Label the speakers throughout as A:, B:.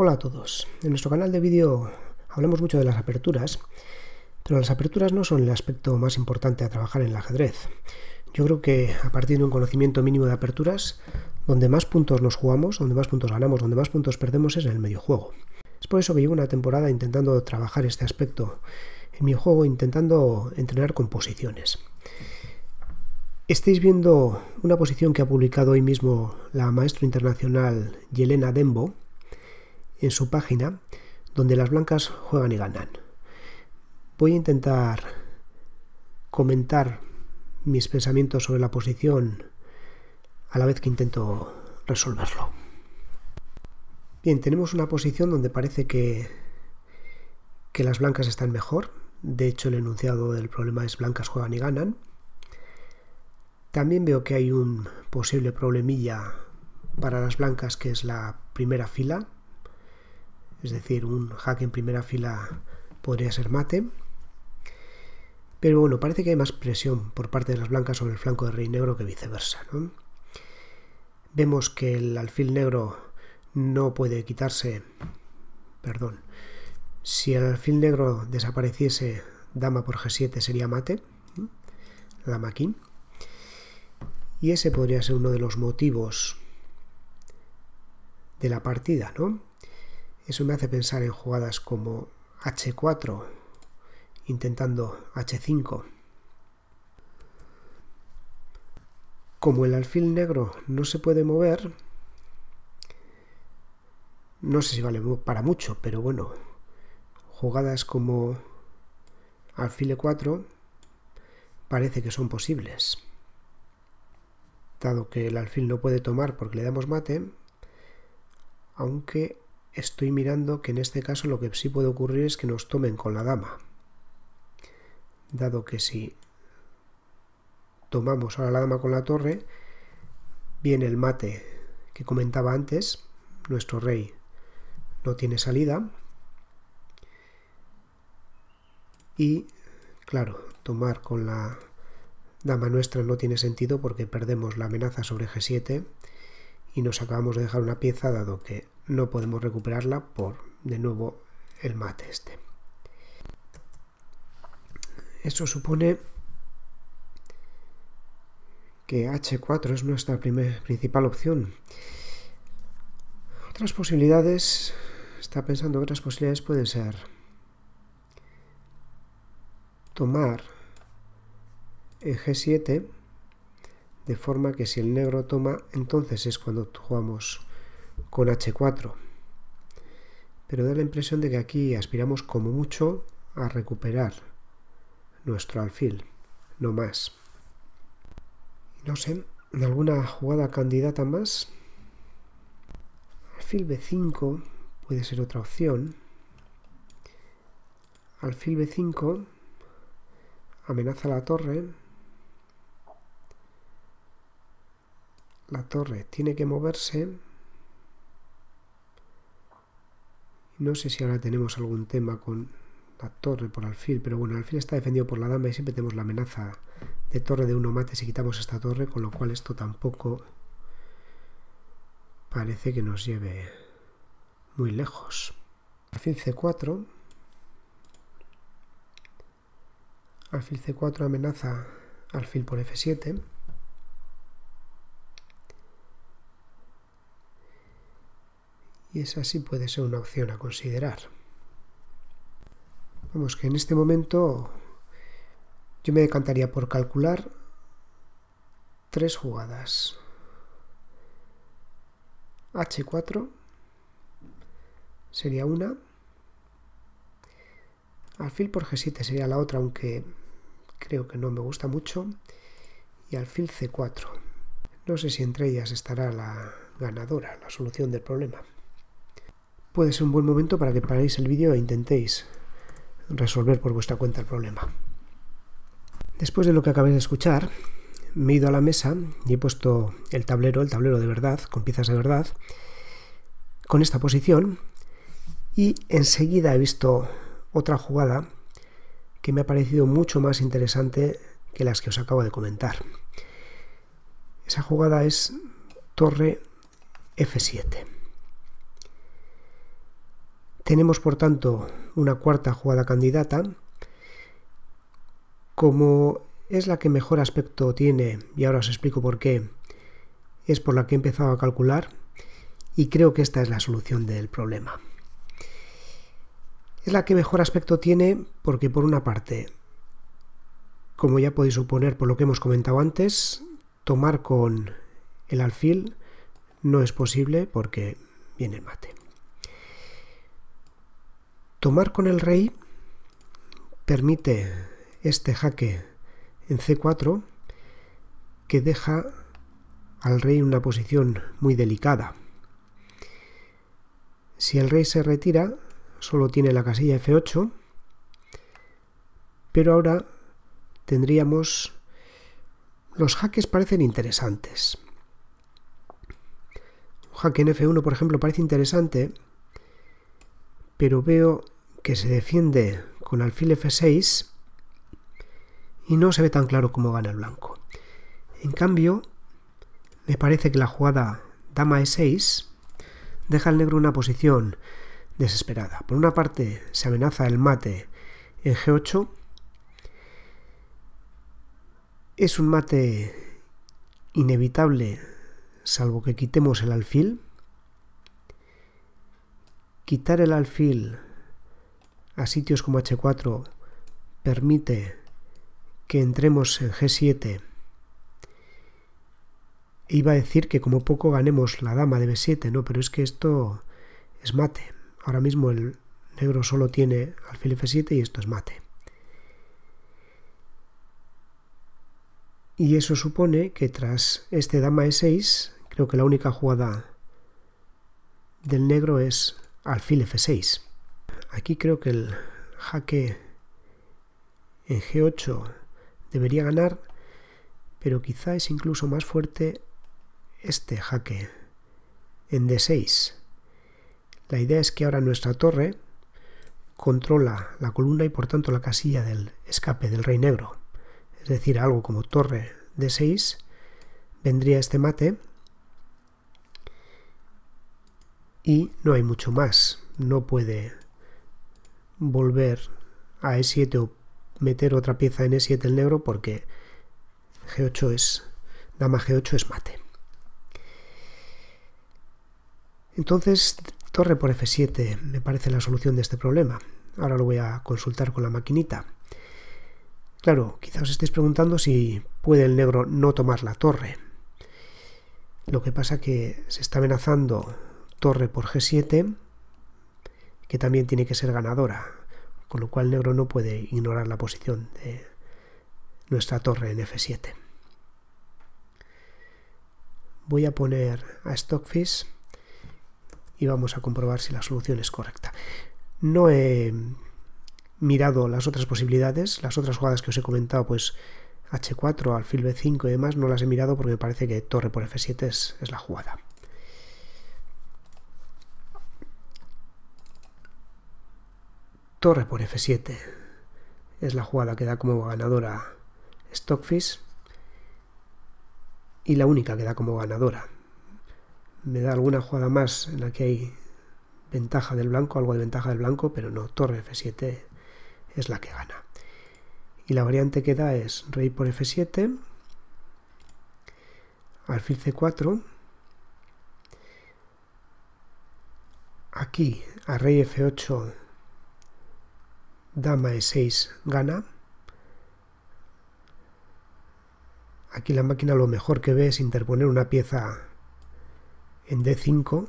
A: Hola a todos. En nuestro canal de vídeo hablamos mucho de las aperturas, pero las aperturas no son el aspecto más importante a trabajar en el ajedrez. Yo creo que a partir de un conocimiento mínimo de aperturas, donde más puntos nos jugamos, donde más puntos ganamos, donde más puntos perdemos es en el medio juego. Es por eso que llevo una temporada intentando trabajar este aspecto en mi juego, intentando entrenar con posiciones. Estáis viendo una posición que ha publicado hoy mismo la maestra internacional Yelena Dembo, en su página donde las blancas juegan y ganan. Voy a intentar comentar mis pensamientos sobre la posición a la vez que intento resolverlo. Bien, tenemos una posición donde parece que, que las blancas están mejor. De hecho, el enunciado del problema es blancas juegan y ganan. También veo que hay un posible problemilla para las blancas que es la primera fila, es decir, un hack en primera fila podría ser mate. Pero bueno, parece que hay más presión por parte de las blancas sobre el flanco de rey negro que viceversa. Vemos que el alfil negro no puede quitarse, perdón, si el alfil negro desapareciese dama por g7 sería mate, dama aquí. Y ese podría ser uno de los motivos de la partida, ¿no? Eso me hace pensar en jugadas como H4, intentando H5. Como el alfil negro no se puede mover, no sé si vale para mucho, pero bueno, jugadas como alfil E4 parece que son posibles. Dado que el alfil no puede tomar porque le damos mate, aunque estoy mirando que en este caso lo que sí puede ocurrir es que nos tomen con la dama. Dado que si tomamos ahora la dama con la torre, viene el mate que comentaba antes, nuestro rey no tiene salida. Y, claro, tomar con la dama nuestra no tiene sentido porque perdemos la amenaza sobre G7 y nos acabamos de dejar una pieza dado que no podemos recuperarla por, de nuevo, el mate este. Eso supone que H4 es nuestra principal opción. Otras posibilidades, está pensando otras posibilidades pueden ser tomar G7 de forma que si el negro toma, entonces es cuando jugamos con h4. Pero da la impresión de que aquí aspiramos como mucho a recuperar nuestro alfil, no más. No sé, ¿alguna jugada candidata más? Alfil b5 puede ser otra opción. Alfil b5 amenaza la torre la torre tiene que moverse. No sé si ahora tenemos algún tema con la torre por alfil, pero bueno, el alfil está defendido por la dama y siempre tenemos la amenaza de torre de uno mate si quitamos esta torre, con lo cual esto tampoco parece que nos lleve muy lejos. Alfil C4. Alfil C4 amenaza alfil por F7. y esa sí puede ser una opción a considerar. Vamos, que en este momento yo me decantaría por calcular tres jugadas. H4 sería una. Alfil por G7 sería la otra, aunque creo que no me gusta mucho. Y alfil C4. No sé si entre ellas estará la ganadora, la solución del problema puede ser un buen momento para que paréis el vídeo e intentéis resolver por vuestra cuenta el problema. Después de lo que acabéis de escuchar, me he ido a la mesa y he puesto el tablero, el tablero de verdad, con piezas de verdad, con esta posición y enseguida he visto otra jugada que me ha parecido mucho más interesante que las que os acabo de comentar. Esa jugada es torre F7. Tenemos, por tanto, una cuarta jugada candidata. Como es la que mejor aspecto tiene, y ahora os explico por qué, es por la que he empezado a calcular, y creo que esta es la solución del problema. Es la que mejor aspecto tiene porque, por una parte, como ya podéis suponer por lo que hemos comentado antes, tomar con el alfil no es posible porque viene el mate. Tomar con el rey permite este jaque en c4 que deja al rey en una posición muy delicada. Si el rey se retira, solo tiene la casilla f8, pero ahora tendríamos... Los jaques parecen interesantes. Un jaque en f1, por ejemplo, parece interesante pero veo que se defiende con alfil f6 y no se ve tan claro cómo gana el blanco. En cambio, me parece que la jugada dama e6 deja al negro una posición desesperada. Por una parte, se amenaza el mate en g8. Es un mate inevitable, salvo que quitemos el alfil. Quitar el alfil a sitios como H4 permite que entremos en G7. Iba a decir que como poco ganemos la dama de B7, ¿no? Pero es que esto es mate. Ahora mismo el negro solo tiene alfil F7 y esto es mate. Y eso supone que tras este dama E6, creo que la única jugada del negro es alfil f6. Aquí creo que el jaque en g8 debería ganar, pero quizá es incluso más fuerte este jaque en d6. La idea es que ahora nuestra torre controla la columna y por tanto la casilla del escape del rey negro. Es decir, algo como torre d6 vendría este mate y no hay mucho más. No puede volver a E7 o meter otra pieza en E7 el negro porque G8 es dama G8 es mate. Entonces, torre por F7 me parece la solución de este problema. Ahora lo voy a consultar con la maquinita. Claro, quizás os estéis preguntando si puede el negro no tomar la torre. Lo que pasa que se está amenazando torre por g7, que también tiene que ser ganadora, con lo cual negro no puede ignorar la posición de nuestra torre en f7. Voy a poner a Stockfish y vamos a comprobar si la solución es correcta. No he mirado las otras posibilidades, las otras jugadas que os he comentado, pues h4, alfil b5 y demás, no las he mirado porque me parece que torre por f7 es, es la jugada. torre por f7. Es la jugada que da como ganadora Stockfish y la única que da como ganadora. Me da alguna jugada más en la que hay ventaja del blanco, algo de ventaja del blanco, pero no, torre f7 es la que gana. Y la variante que da es rey por f7, alfil c4, aquí a rey f8 dama e6 gana. Aquí la máquina lo mejor que ve es interponer una pieza en d5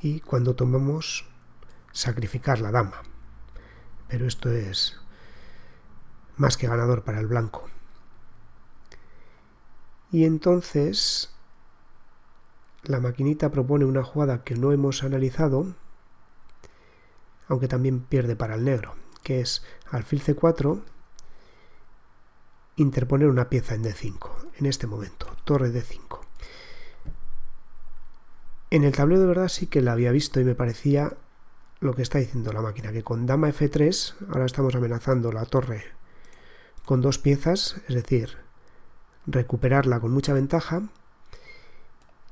A: y cuando tomamos sacrificar la dama. Pero esto es más que ganador para el blanco. Y entonces la maquinita propone una jugada que no hemos analizado, aunque también pierde para el negro, que es alfil c4, interponer una pieza en d5, en este momento, torre d5. En el tablero de verdad sí que la había visto y me parecía lo que está diciendo la máquina, que con dama f3 ahora estamos amenazando la torre con dos piezas, es decir, recuperarla con mucha ventaja,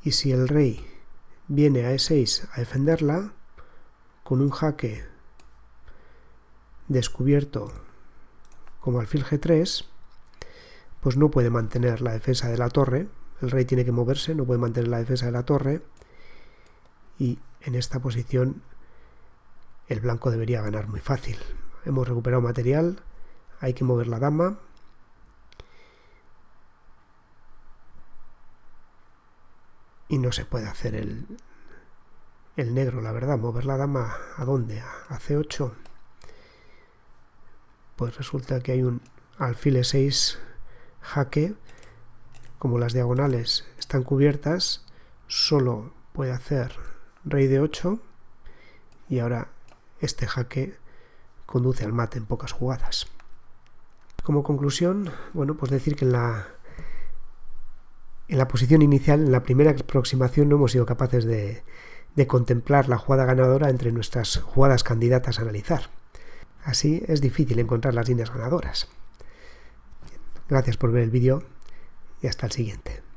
A: y si el rey viene a e6 a defenderla, con un jaque descubierto como alfil g3, pues no puede mantener la defensa de la torre. El rey tiene que moverse, no puede mantener la defensa de la torre. Y en esta posición el blanco debería ganar muy fácil. Hemos recuperado material, hay que mover la dama. Y no se puede hacer el, el negro, la verdad, mover la dama a dónde, a C8. Pues resulta que hay un alfil 6 jaque, como las diagonales están cubiertas, solo puede hacer rey de 8 y ahora este jaque conduce al mate en pocas jugadas. Como conclusión, bueno, pues decir que en la, en la posición inicial, en la primera aproximación, no hemos sido capaces de, de contemplar la jugada ganadora entre nuestras jugadas candidatas a analizar. Así es difícil encontrar las líneas ganadoras. Gracias por ver el vídeo y hasta el siguiente.